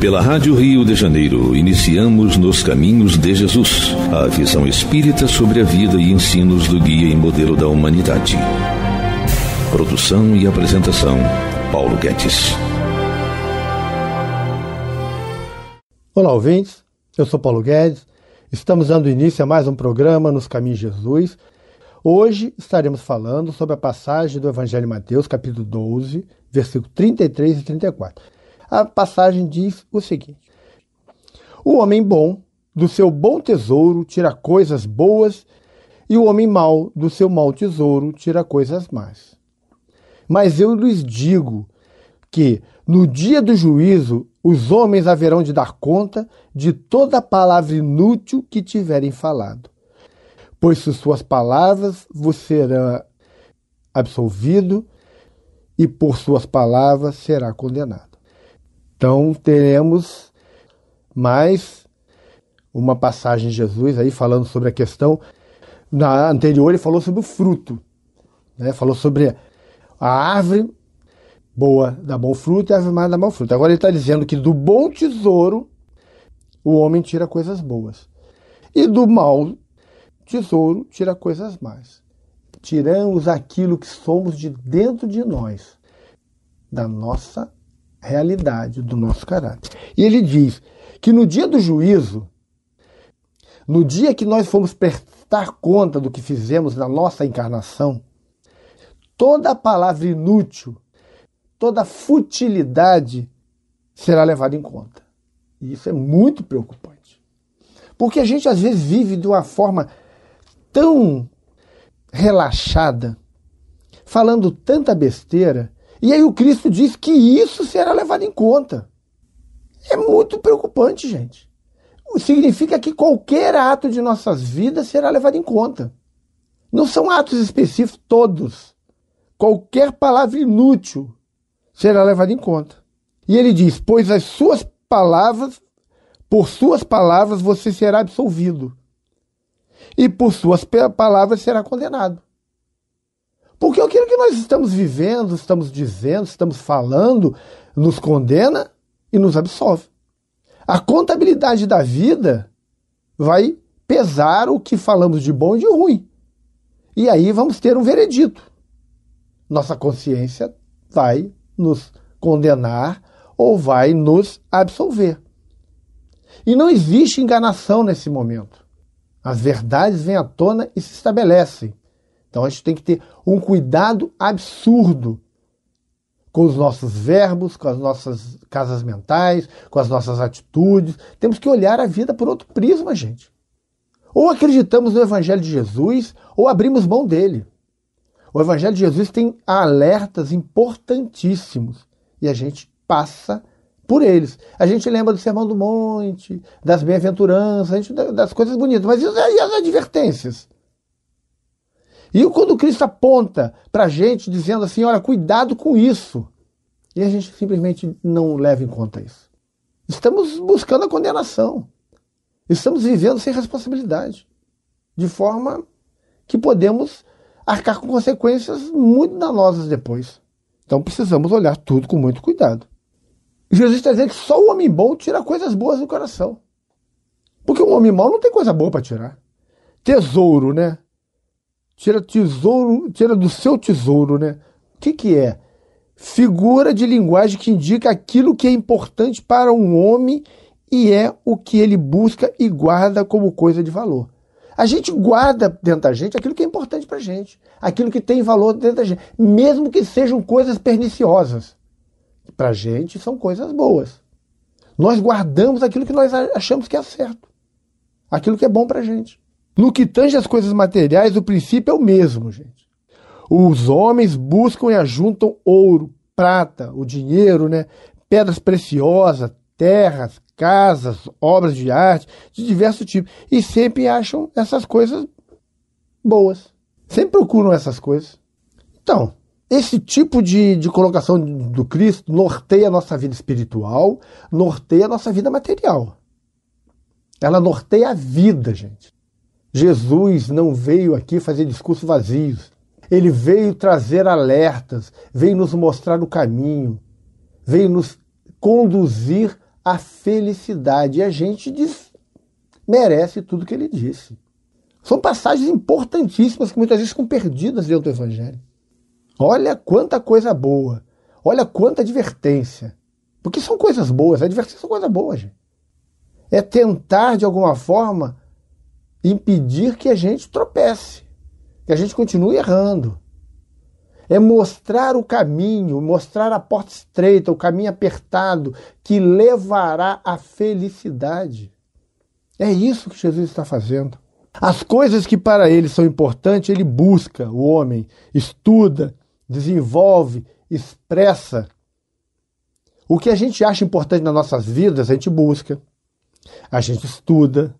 Pela Rádio Rio de Janeiro, iniciamos Nos Caminhos de Jesus, a visão espírita sobre a vida e ensinos do guia e modelo da humanidade. Produção e apresentação, Paulo Guedes. Olá, ouvintes. Eu sou Paulo Guedes. Estamos dando início a mais um programa Nos Caminhos de Jesus. Hoje estaremos falando sobre a passagem do Evangelho de Mateus, capítulo 12, versículo 33 e 34. A passagem diz o seguinte: O homem bom do seu bom tesouro tira coisas boas, e o homem mau do seu mau tesouro tira coisas más. Mas eu lhes digo que no dia do juízo os homens haverão de dar conta de toda palavra inútil que tiverem falado. Pois se suas palavras você será absolvido, e por suas palavras será condenado. Então teremos mais uma passagem de Jesus aí falando sobre a questão. Na anterior ele falou sobre o fruto, né? falou sobre a árvore boa dá bom fruto e a árvore má dá mau fruto. Agora ele está dizendo que do bom tesouro o homem tira coisas boas e do mau tesouro tira coisas más. Tiramos aquilo que somos de dentro de nós, da nossa realidade do nosso caráter. E ele diz que no dia do juízo, no dia que nós formos prestar conta do que fizemos na nossa encarnação, toda palavra inútil, toda futilidade será levada em conta. E isso é muito preocupante. Porque a gente às vezes vive de uma forma tão relaxada, falando tanta besteira, e aí o Cristo diz que isso será levado em conta. É muito preocupante, gente. Significa que qualquer ato de nossas vidas será levado em conta. Não são atos específicos todos. Qualquer palavra inútil será levada em conta. E ele diz: "Pois as suas palavras, por suas palavras você será absolvido, e por suas palavras será condenado." Porque aquilo que nós estamos vivendo, estamos dizendo, estamos falando, nos condena e nos absolve. A contabilidade da vida vai pesar o que falamos de bom e de ruim. E aí vamos ter um veredito. Nossa consciência vai nos condenar ou vai nos absolver. E não existe enganação nesse momento. As verdades vêm à tona e se estabelecem. Então a gente tem que ter um cuidado absurdo com os nossos verbos, com as nossas casas mentais, com as nossas atitudes. Temos que olhar a vida por outro prisma, gente. Ou acreditamos no Evangelho de Jesus, ou abrimos mão dele. O Evangelho de Jesus tem alertas importantíssimos e a gente passa por eles. A gente lembra do Sermão do Monte, das bem-aventuranças, das coisas bonitas, mas e as advertências? E quando Cristo aponta para a gente, dizendo assim: olha, cuidado com isso, e a gente simplesmente não leva em conta isso. Estamos buscando a condenação. Estamos vivendo sem responsabilidade, de forma que podemos arcar com consequências muito danosas depois. Então precisamos olhar tudo com muito cuidado. Jesus está dizendo que só o homem bom tira coisas boas do coração. Porque um homem mau não tem coisa boa para tirar. Tesouro, né? tira tesouro, tira do seu tesouro, né? O que, que é? Figura de linguagem que indica aquilo que é importante para um homem e é o que ele busca e guarda como coisa de valor. A gente guarda dentro da gente aquilo que é importante para gente, aquilo que tem valor dentro da gente, mesmo que sejam coisas perniciosas. Para gente são coisas boas. Nós guardamos aquilo que nós achamos que é certo, aquilo que é bom para gente. No que tange às coisas materiais, o princípio é o mesmo, gente. Os homens buscam e ajuntam ouro, prata, o dinheiro, né? pedras preciosas, terras, casas, obras de arte de diversos tipos, E sempre acham essas coisas boas. Sempre procuram essas coisas. Então, esse tipo de, de colocação do Cristo norteia a nossa vida espiritual, norteia a nossa vida material. Ela norteia a vida, gente. Jesus não veio aqui fazer discursos vazios. Ele veio trazer alertas, veio nos mostrar o caminho, veio nos conduzir à felicidade. E a gente diz, merece tudo que ele disse. São passagens importantíssimas que muitas vezes ficam perdidas dentro do Evangelho. Olha quanta coisa boa, olha quanta advertência. Porque são coisas boas, a advertência são coisas boas. Gente. É tentar, de alguma forma, impedir que a gente tropece, que a gente continue errando. É mostrar o caminho, mostrar a porta estreita, o caminho apertado que levará à felicidade. É isso que Jesus está fazendo. As coisas que para ele são importantes, ele busca, o homem estuda, desenvolve, expressa. O que a gente acha importante nas nossas vidas, a gente busca, a gente estuda,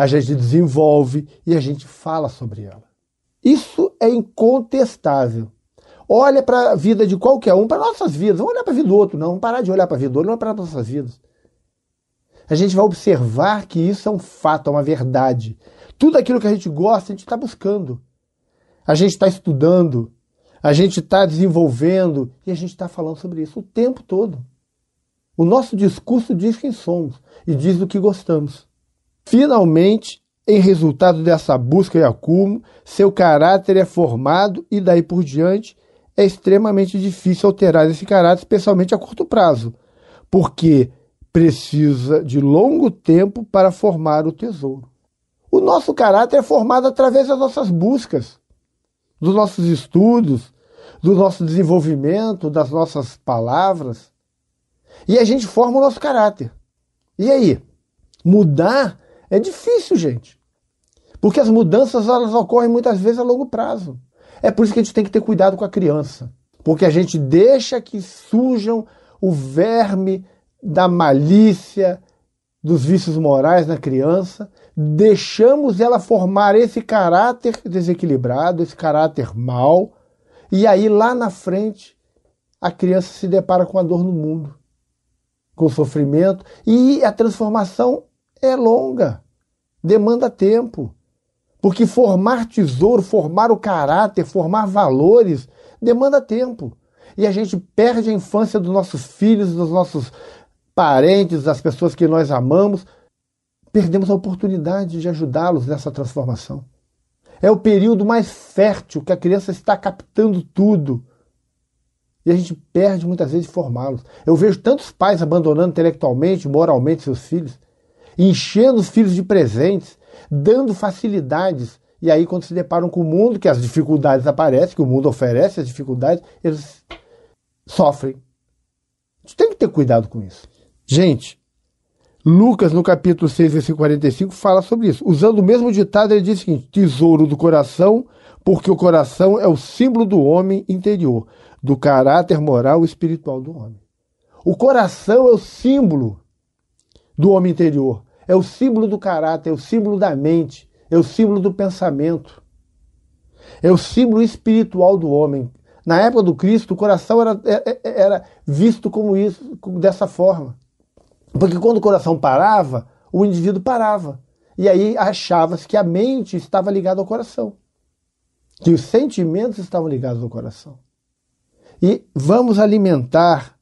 a gente desenvolve e a gente fala sobre ela. Isso é incontestável. Olha para a vida de qualquer um, para nossas vidas. Vamos olhar para a vida do outro, não. Vamos parar de olhar para a vida do outro, olhar para nossas vidas. A gente vai observar que isso é um fato, é uma verdade. Tudo aquilo que a gente gosta, a gente está buscando. A gente está estudando, a gente está desenvolvendo e a gente está falando sobre isso o tempo todo. O nosso discurso diz quem somos e diz o que gostamos. Finalmente, em resultado dessa busca e acúmulo, seu caráter é formado e daí por diante é extremamente difícil alterar esse caráter, especialmente a curto prazo, porque precisa de longo tempo para formar o tesouro. O nosso caráter é formado através das nossas buscas, dos nossos estudos, do nosso desenvolvimento, das nossas palavras. E a gente forma o nosso caráter. E aí? Mudar é difícil, gente. Porque as mudanças elas ocorrem muitas vezes a longo prazo. É por isso que a gente tem que ter cuidado com a criança. Porque a gente deixa que surjam o verme da malícia, dos vícios morais na criança, deixamos ela formar esse caráter desequilibrado, esse caráter mau, e aí lá na frente a criança se depara com a dor no mundo, com o sofrimento, e a transformação é longa, demanda tempo. Porque formar tesouro, formar o caráter, formar valores, demanda tempo. E a gente perde a infância dos nossos filhos, dos nossos parentes, das pessoas que nós amamos. Perdemos a oportunidade de ajudá-los nessa transformação. É o período mais fértil que a criança está captando tudo. E a gente perde muitas vezes formá-los. Eu vejo tantos pais abandonando intelectualmente, moralmente seus filhos enchendo os filhos de presentes, dando facilidades. E aí, quando se deparam com o mundo, que as dificuldades aparecem, que o mundo oferece as dificuldades, eles sofrem. A gente tem que ter cuidado com isso. Gente, Lucas, no capítulo 6, versículo 45, fala sobre isso. Usando o mesmo ditado, ele diz o seguinte: tesouro do coração, porque o coração é o símbolo do homem interior, do caráter moral e espiritual do homem. O coração é o símbolo do homem interior. É o símbolo do caráter, é o símbolo da mente, é o símbolo do pensamento. É o símbolo espiritual do homem. Na época do Cristo, o coração era, é, é, é, era visto como isso, dessa forma. Porque quando o coração parava, o indivíduo parava. E aí achava-se que a mente estava ligada ao coração. Que os sentimentos estavam ligados ao coração. E vamos alimentar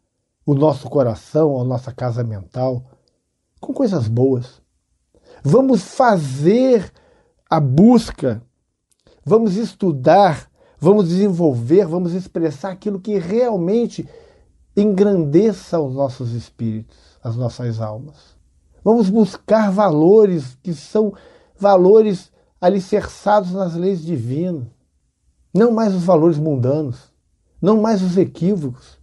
o nosso coração, a nossa casa mental, com coisas boas. Vamos fazer a busca, vamos estudar, vamos desenvolver, vamos expressar aquilo que realmente engrandeça os nossos espíritos, as nossas almas. Vamos buscar valores que são valores alicerçados nas leis divinas, não mais os valores mundanos, não mais os equívocos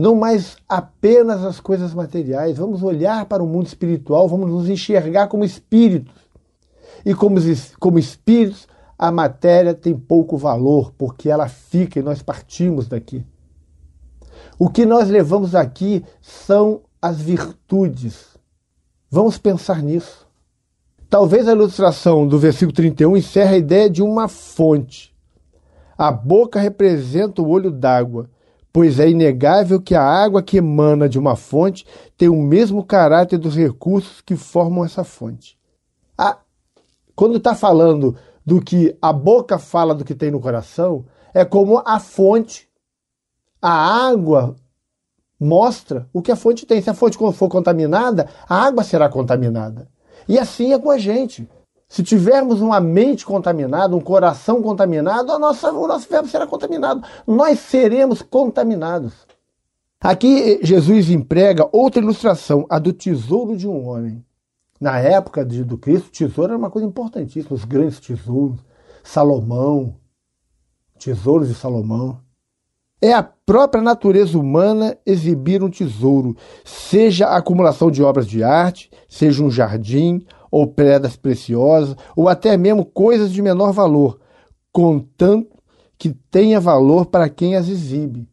não mais apenas as coisas materiais, vamos olhar para o mundo espiritual, vamos nos enxergar como espíritos. E como, como espíritos, a matéria tem pouco valor, porque ela fica e nós partimos daqui. O que nós levamos aqui são as virtudes. Vamos pensar nisso. Talvez a ilustração do versículo 31 encerre a ideia de uma fonte. A boca representa o olho d'água pois é inegável que a água que emana de uma fonte tem o mesmo caráter dos recursos que formam essa fonte. A, quando está falando do que a boca fala do que tem no coração, é como a fonte, a água mostra o que a fonte tem. Se a fonte for contaminada, a água será contaminada. E assim é com a gente. Se tivermos uma mente contaminada, um coração contaminado, nossa, o nosso verbo será contaminado. Nós seremos contaminados. Aqui eh, Jesus emprega outra ilustração, a do tesouro de um homem. Na época de, do Cristo, o tesouro era uma coisa importantíssima, os grandes tesouros, Salomão, tesouros de Salomão. É a própria natureza humana exibir um tesouro, seja a acumulação de obras de arte, seja um jardim, ou pedras preciosas, ou até mesmo coisas de menor valor, contanto que tenha valor para quem as exibe.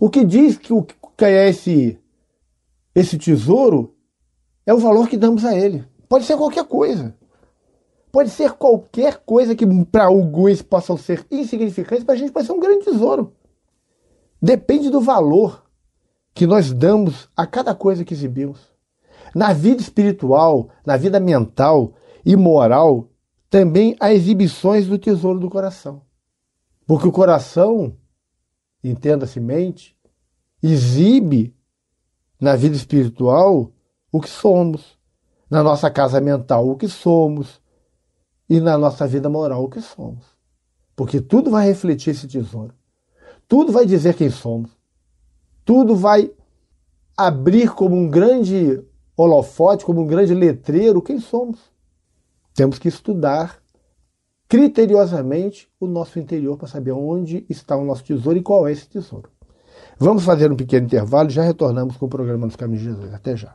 O que diz que o que é esse, esse tesouro é o valor que damos a ele. Pode ser qualquer coisa. Pode ser qualquer coisa que para alguns possam ser insignificantes, para a gente pode ser um grande tesouro. Depende do valor que nós damos a cada coisa que exibimos. Na vida espiritual, na vida mental e moral, também há exibições do tesouro do coração. Porque o coração, entenda-se mente, exibe na vida espiritual o que somos, na nossa casa mental o que somos e na nossa vida moral o que somos. Porque tudo vai refletir esse tesouro. Tudo vai dizer quem somos. Tudo vai abrir como um grande holofote, como um grande letreiro, quem somos? Temos que estudar criteriosamente o nosso interior para saber onde está o nosso tesouro e qual é esse tesouro. Vamos fazer um pequeno intervalo e já retornamos com o programa Nos Caminhos de Jesus. Até já.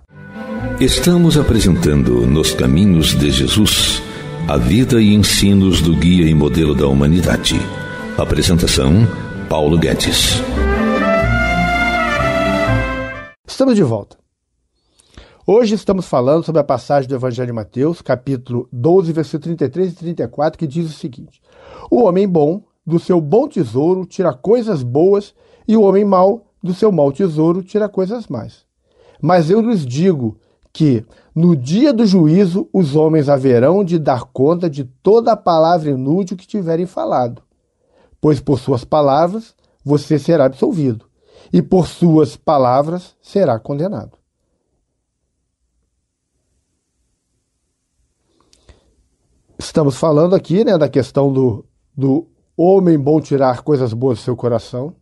Estamos apresentando Nos Caminhos de Jesus, a vida e ensinos do guia e modelo da humanidade. Apresentação Paulo Guedes. Estamos de volta. Hoje estamos falando sobre a passagem do Evangelho de Mateus, capítulo 12, versículo 33 e 34, que diz o seguinte: O homem bom do seu bom tesouro tira coisas boas, e o homem mau do seu mau tesouro tira coisas más. Mas eu lhes digo que, no dia do juízo, os homens haverão de dar conta de toda a palavra inútil que tiverem falado, pois por suas palavras você será absolvido, e por suas palavras será condenado. estamos falando aqui né, da questão do, do homem bom tirar coisas boas do seu coração.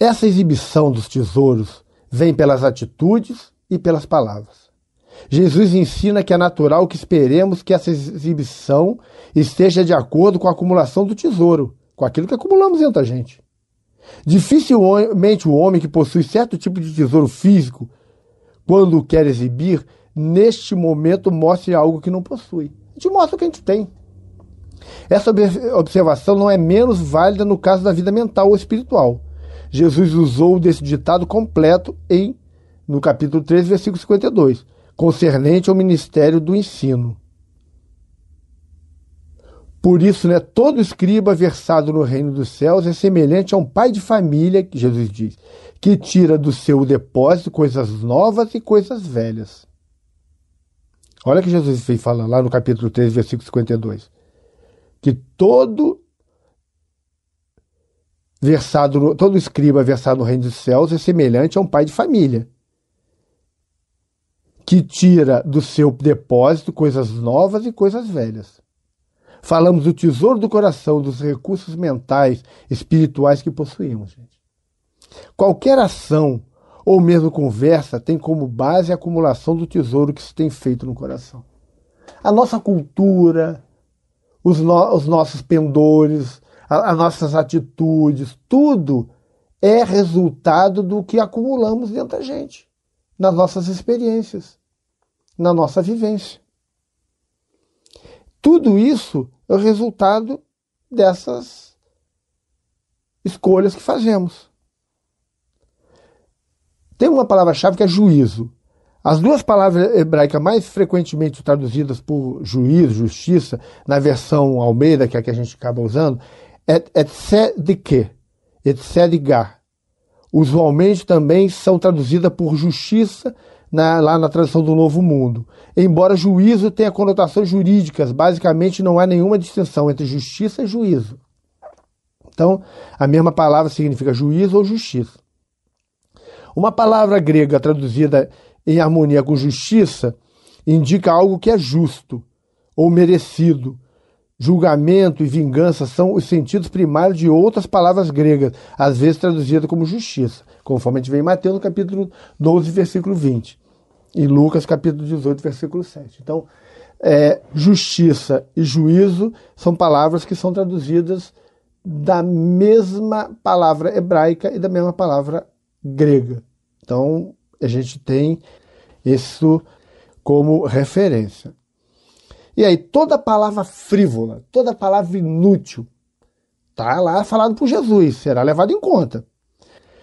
Essa exibição dos tesouros vem pelas atitudes e pelas palavras. Jesus ensina que é natural que esperemos que essa exibição esteja de acordo com a acumulação do tesouro, com aquilo que acumulamos dentro da gente. Dificilmente o homem que possui certo tipo de tesouro físico quando quer exibir, neste momento mostre algo que não possui. A gente mostra o que a gente tem. Essa observação não é menos válida no caso da vida mental ou espiritual. Jesus usou desse ditado completo em no capítulo 3, versículo 52, concernente ao ministério do ensino. Por isso, né, todo escriba versado no reino dos céus é semelhante a um pai de família, que Jesus diz, que tira do seu depósito coisas novas e coisas velhas. Olha que Jesus vem falar lá no capítulo 3, versículo 52. Que todo versado, todo escriba versado no reino dos céus é semelhante a um pai de família. Que tira do seu depósito coisas novas e coisas velhas. Falamos do tesouro do coração, dos recursos mentais, espirituais que possuímos. Qualquer ação ou mesmo conversa tem como base a acumulação do tesouro que se tem feito no coração. A nossa cultura, os, no os nossos pendores, as nossas atitudes, tudo é resultado do que acumulamos dentro da gente, nas nossas experiências, na nossa vivência. Tudo isso é o resultado dessas escolhas que fazemos. Tem uma palavra-chave que é juízo. As duas palavras hebraicas mais frequentemente traduzidas por juízo, justiça, na versão Almeida, que é a que a gente acaba usando, é etsedike, é etsedigah. É Usualmente também são traduzidas por justiça na, lá na tradução do Novo Mundo. Embora juízo tenha conotações jurídicas, basicamente não há nenhuma distinção entre justiça e juízo. Então, a mesma palavra significa juízo ou justiça. Uma palavra grega traduzida em harmonia com justiça indica algo que é justo ou merecido. Julgamento e vingança são os sentidos primários de outras palavras gregas, às vezes traduzidas como justiça, conforme a gente vê em Mateus capítulo 12, versículo 20, e Lucas capítulo 18, versículo 7. Então, é, justiça e juízo são palavras que são traduzidas da mesma palavra hebraica e da mesma palavra grega. Então, a gente tem isso como referência. E aí, toda palavra frívola, toda palavra inútil, tá lá falado por Jesus, será levado em conta.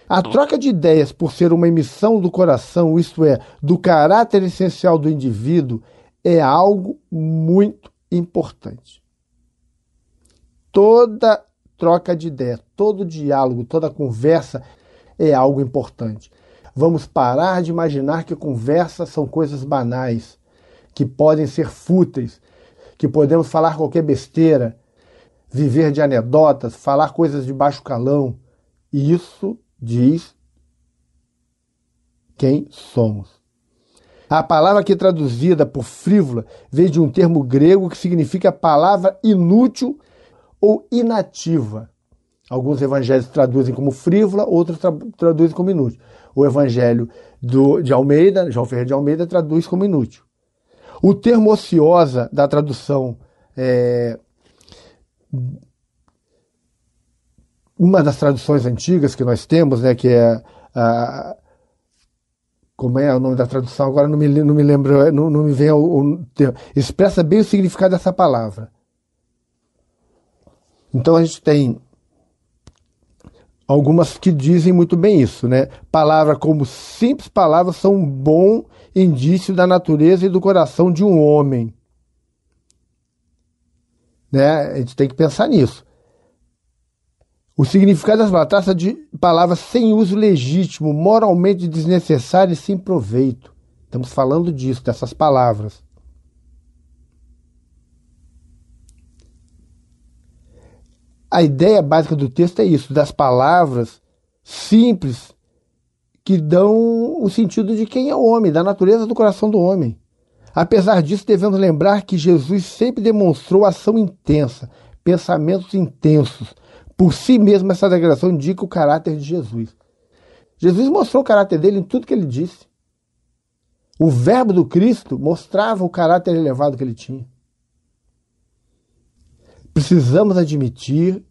A troca de ideias por ser uma emissão do coração, isto é, do caráter essencial do indivíduo, é algo muito importante. Toda troca de ideia, todo diálogo, toda conversa é algo importante. Vamos parar de imaginar que conversas são coisas banais, que podem ser fúteis, que podemos falar qualquer besteira, viver de anedotas, falar coisas de baixo calão. isso diz quem somos. A palavra aqui traduzida por frívola vem de um termo grego que significa palavra inútil ou inativa. Alguns evangelhos traduzem como frívola, outros tra traduzem como inútil. O evangelho do, de Almeida, João Ferreira de Almeida, traduz como inútil. O termo ociosa da tradução é, uma das traduções antigas que nós temos, né, que é a, como é o nome da tradução, agora não me, não me lembro, não, não me vem o, o termo, expressa bem o significado dessa palavra. Então a gente tem algumas que dizem muito bem isso, né? Palavras como simples palavras são um bom indício da natureza e do coração de um homem. Né? A gente tem que pensar nisso. O significado das palavras de palavras sem uso legítimo, moralmente desnecessário e sem proveito. Estamos falando disso, dessas palavras. A ideia básica do texto é isso, das palavras simples que dão o sentido de quem é o homem, da natureza do coração do homem. Apesar disso, devemos lembrar que Jesus sempre demonstrou ação intensa, pensamentos intensos. Por si mesmo, essa declaração indica o caráter de Jesus. Jesus mostrou o caráter dele em tudo que ele disse. O verbo do Cristo mostrava o caráter elevado que ele tinha. Precisamos admitir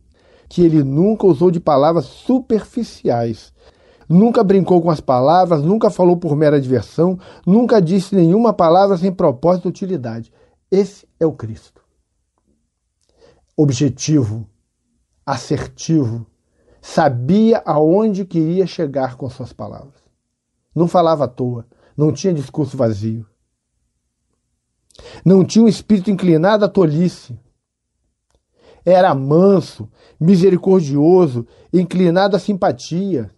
que ele nunca usou de palavras superficiais. Nunca brincou com as palavras, nunca falou por mera diversão, nunca disse nenhuma palavra sem propósito ou utilidade. Esse é o Cristo. Objetivo, assertivo, sabia aonde queria chegar com suas palavras. Não falava à toa, não tinha discurso vazio. Não tinha um espírito inclinado à tolice. Era manso, misericordioso, inclinado à simpatia.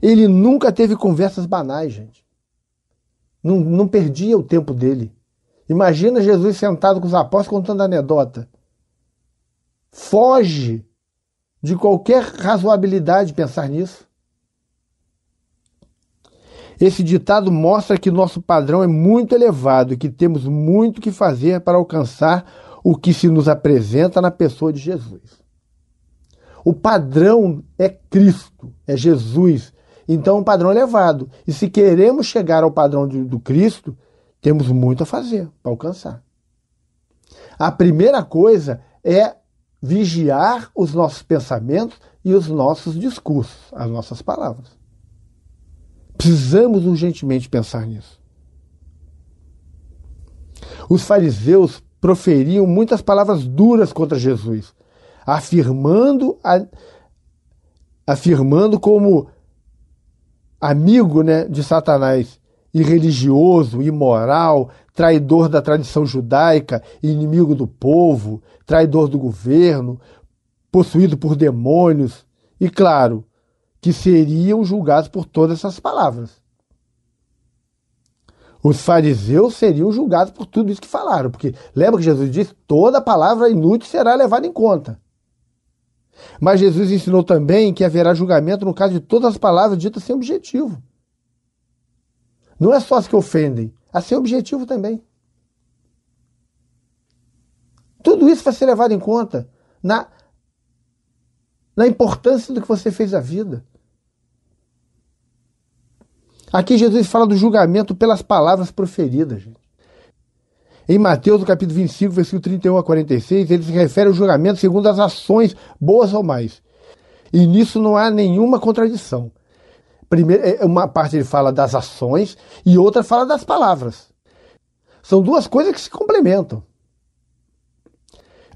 Ele nunca teve conversas banais, gente. Não, não perdia o tempo dele. Imagina Jesus sentado com os apóstolos contando anedota. Foge de qualquer razoabilidade pensar nisso. Esse ditado mostra que nosso padrão é muito elevado e que temos muito que fazer para alcançar o que se nos apresenta na pessoa de Jesus. O padrão é Cristo, é Jesus. Então, é um padrão elevado. E se queremos chegar ao padrão de, do Cristo, temos muito a fazer para alcançar. A primeira coisa é vigiar os nossos pensamentos e os nossos discursos, as nossas palavras. Precisamos urgentemente pensar nisso. Os fariseus proferiam muitas palavras duras contra Jesus, afirmando, a, afirmando como amigo né, de Satanás, irreligioso, imoral, traidor da tradição judaica, inimigo do povo, traidor do governo, possuído por demônios, e claro, que seriam julgados por todas essas palavras. Os fariseus seriam julgados por tudo isso que falaram, porque lembra que Jesus disse: toda palavra inútil será levada em conta. Mas Jesus ensinou também que haverá julgamento no caso de todas as palavras ditas sem objetivo. Não é só as que ofendem, a sem objetivo também. Tudo isso vai ser levado em conta na, na importância do que você fez à vida. Aqui Jesus fala do julgamento pelas palavras proferidas. Em Mateus, capítulo 25, versículo 31 a 46, ele se refere ao julgamento segundo as ações, boas ou mais. E nisso não há nenhuma contradição. Primeiro, é, uma parte ele fala das ações e outra fala das palavras. São duas coisas que se complementam.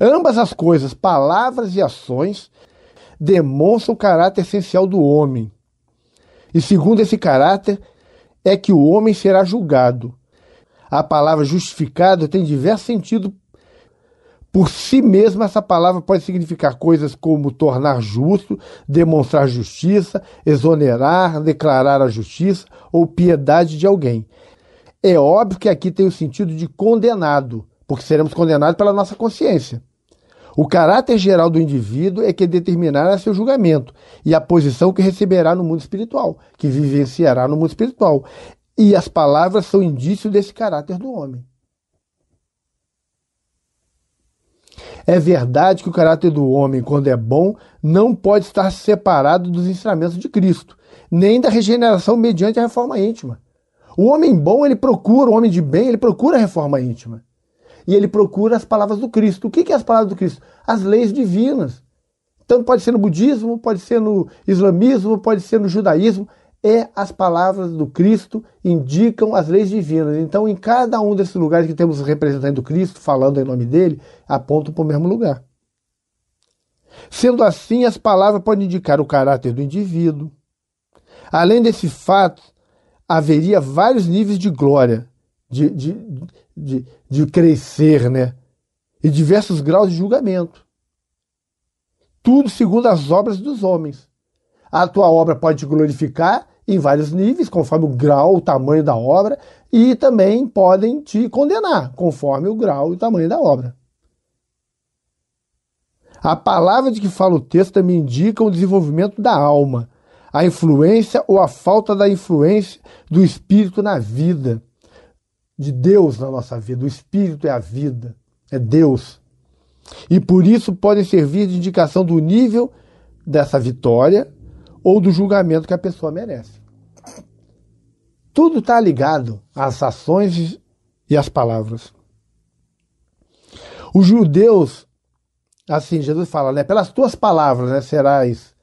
Ambas as coisas, palavras e ações, demonstram o caráter essencial do homem e segundo esse caráter é que o homem será julgado. A palavra justificado tem diversos sentidos. Por si mesma, essa palavra pode significar coisas como tornar justo, demonstrar justiça, exonerar, declarar a justiça ou piedade de alguém. É óbvio que aqui tem o sentido de condenado, porque seremos condenados pela nossa consciência. O caráter geral do indivíduo é que determinará seu julgamento e a posição que receberá no mundo espiritual, que vivenciará no mundo espiritual. E as palavras são indício desse caráter do homem. É verdade que o caráter do homem, quando é bom, não pode estar separado dos ensinamentos de Cristo, nem da regeneração mediante a reforma íntima. O homem bom, ele procura, o homem de bem, ele procura a reforma íntima e ele procura as palavras do Cristo. O que, são é as palavras do Cristo? As leis divinas. Então pode ser no budismo, pode ser no islamismo, pode ser no judaísmo. É as palavras do Cristo indicam as leis divinas. Então, em cada um desses lugares que temos representando do Cristo, falando em nome dele, apontam para o mesmo lugar. Sendo assim, as palavras podem indicar o caráter do indivíduo. Além desse fato, haveria vários níveis de glória, de, de, de, de crescer, né? E diversos graus de julgamento. Tudo segundo as obras dos homens. A tua obra pode te glorificar em vários níveis, conforme o grau, o tamanho da obra, e também podem te condenar, conforme o grau e o tamanho da obra. A palavra de que fala o texto também indica o desenvolvimento da alma, a influência ou a falta da influência do espírito na vida de Deus na nossa vida. O Espírito é a vida, é Deus. E por isso podem servir de indicação do nível dessa vitória ou do julgamento que a pessoa merece. Tudo está ligado às ações e às palavras. Os judeus, assim, Jesus fala, né, pelas tuas palavras né, serás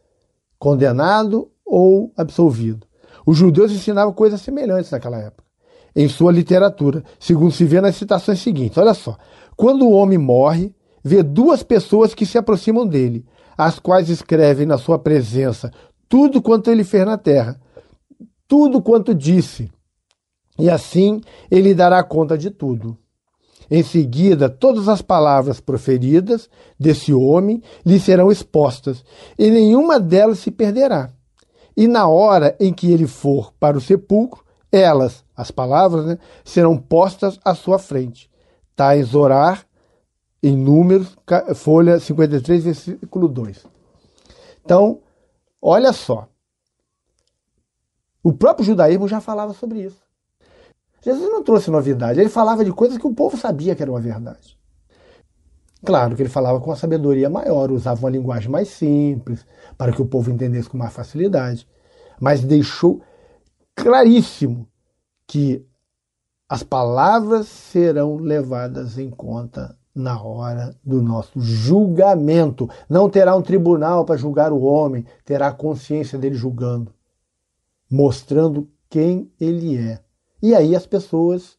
condenado ou absolvido. Os judeus ensinavam coisas semelhantes naquela época em sua literatura, segundo se vê nas citações seguintes. Olha só. Quando o homem morre, vê duas pessoas que se aproximam dele, as quais escrevem na sua presença tudo quanto ele fez na terra, tudo quanto disse. E assim ele dará conta de tudo. Em seguida, todas as palavras proferidas desse homem lhe serão expostas, e nenhuma delas se perderá. E na hora em que ele for para o sepulcro, elas, as palavras, né, serão postas à sua frente. Tais orar em Números, folha 53, versículo 2. Então, olha só. O próprio judaísmo já falava sobre isso. Jesus não trouxe novidade, ele falava de coisas que o povo sabia que eram a verdade. Claro que ele falava com uma sabedoria maior, usava uma linguagem mais simples, para que o povo entendesse com mais facilidade, mas deixou claríssimo que as palavras serão levadas em conta na hora do nosso julgamento. Não terá um tribunal para julgar o homem, terá a consciência dele julgando, mostrando quem ele é. E aí as pessoas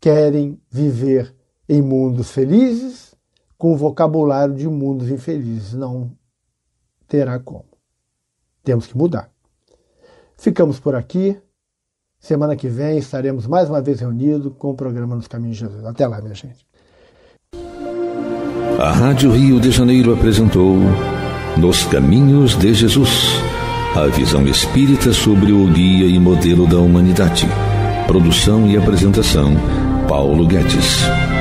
querem viver em mundos felizes com vocabulário de mundos infelizes. Não terá como. Temos que mudar. Ficamos por aqui. Semana que vem estaremos mais uma vez reunidos com o programa Nos Caminhos de Jesus. Até lá, minha gente. A Rádio Rio de Janeiro apresentou Nos Caminhos de Jesus a visão espírita sobre o guia e modelo da humanidade. Produção e apresentação, Paulo Guedes.